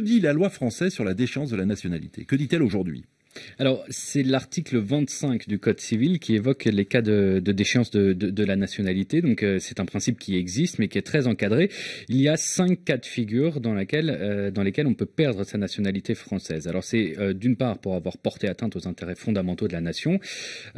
que dit la loi française sur la déchéance de la nationalité Que dit-elle aujourd'hui alors, c'est l'article 25 du Code civil qui évoque les cas de, déchéance de, la nationalité. Donc, euh, c'est un principe qui existe, mais qui est très encadré. Il y a cinq cas de figure dans, laquelle, euh, dans lesquels on peut perdre sa nationalité française. Alors, c'est euh, d'une part pour avoir porté atteinte aux intérêts fondamentaux de la nation,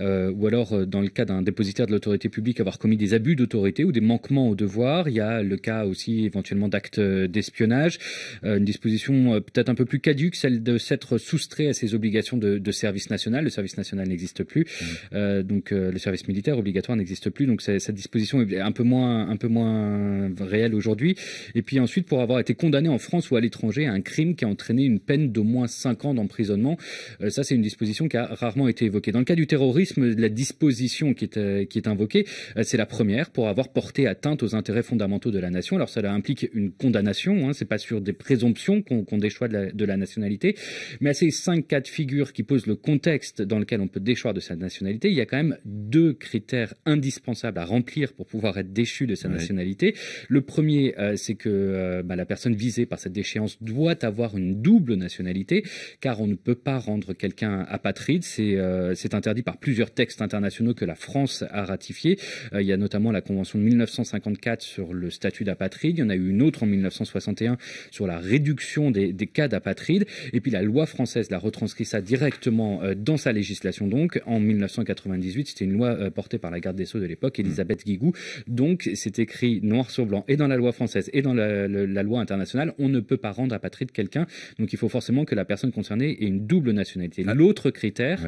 ou alors dans le cas d'un dépositaire de l'autorité publique avoir commis des abus d'autorité ou des manquements aux devoirs. Il y a le cas aussi éventuellement d'actes d'espionnage, une disposition peut-être un peu plus caduque, celle de s'être soustrait à ses obligations de de, service national. Le service national n'existe plus, mmh. euh, donc euh, le service militaire obligatoire n'existe plus. Donc cette disposition est un peu moins, un peu moins réelle aujourd'hui. Et puis ensuite, pour avoir été condamné en France ou à l'étranger à un crime qui a entraîné une peine d'au moins 5 ans d'emprisonnement, euh, ça c'est une disposition qui a rarement été évoquée. Dans le cas du terrorisme, la disposition qui est, qui est invoquée, c'est la première pour avoir porté atteinte aux intérêts fondamentaux de la nation. Alors cela implique une condamnation, hein, c'est pas sur des présomptions qu'on des déchoit de la, de la, nationalité, mais à ces cinq cas de figure qui pose le contexte dans lequel on peut déchoir de sa nationalité, il y a quand même deux critères indispensables à remplir pour pouvoir être déchu de sa nationalité. Le premier, euh, c'est que euh, bah, la personne visée par cette déchéance doit avoir une double nationalité, car on ne peut pas rendre quelqu'un apatride. C'est euh, interdit par plusieurs textes internationaux que la France a ratifiés. il y a notamment la Convention de 1954 sur le statut d'apatride. Il y en a eu une autre en 1961 sur la réduction des, des cas d'apatride. Et puis la loi française la retranscrit ça directement directement euh, dans sa législation donc en 1998. C'était une loi euh, portée par la garde des Sceaux de l'époque, Elisabeth hmm. Guigou. Donc c'est écrit noir sur blanc et dans la loi française et dans la, loi internationale, on ne peut pas rendre apatride quelqu'un. Donc il faut forcément que la personne concernée ait une double nationalité. Ah. L'autre critère,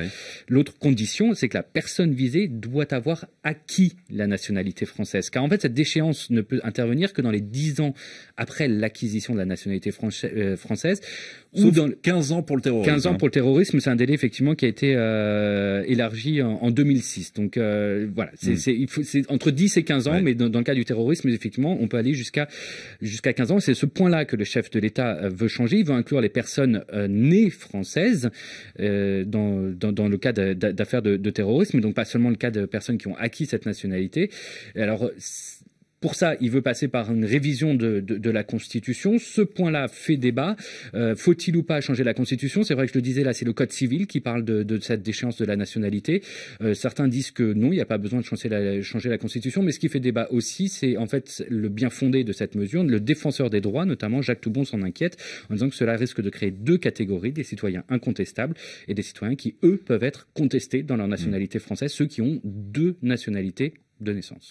l'autre condition, c'est que la personne visée doit avoir acquis la nationalité française. Car en fait, cette déchéance ne peut intervenir que dans les 10 ans après l'acquisition de la nationalité euh, française. ou dans 15 ans pour le terrorisme. 15 ans pour le terrorisme, c'est un délai effectivement qui a été euh, élargi en, 2006. Donc euh, voilà, c'est, hmm. entre 10 et 15 ans, mais dans, le cas du terrorisme, effectivement, on peut aller jusqu'à jusqu'à 15 ans. C'est ce point-là que le chef de l'État euh, veut changer. Il veut inclure les personnes nées françaises dans, dans, le cas d'affaires de, de, de, terrorisme, donc pas seulement le cas de personnes qui ont acquis cette nationalité. Alors pour ça, il veut passer par une révision de, la Constitution. Ce point-là fait débat. Euh, faut-il ou pas changer la Constitution C'est vrai que je le disais là, c'est le Code civil qui parle de, cette déchéance de la nationalité. Euh, certains disent que non, il n'y a pas besoin de changer la, changer la Constitution. Mais ce qui fait débat aussi, c'est en fait le bien fondé de cette mesure. Le défenseur des droits, notamment Jacques Toubon, s'en inquiète en disant que cela risque de créer deux catégories des citoyens incontestables et des citoyens qui, eux, peuvent être contestés dans leur nationalité française, ceux qui ont deux nationalités de naissance.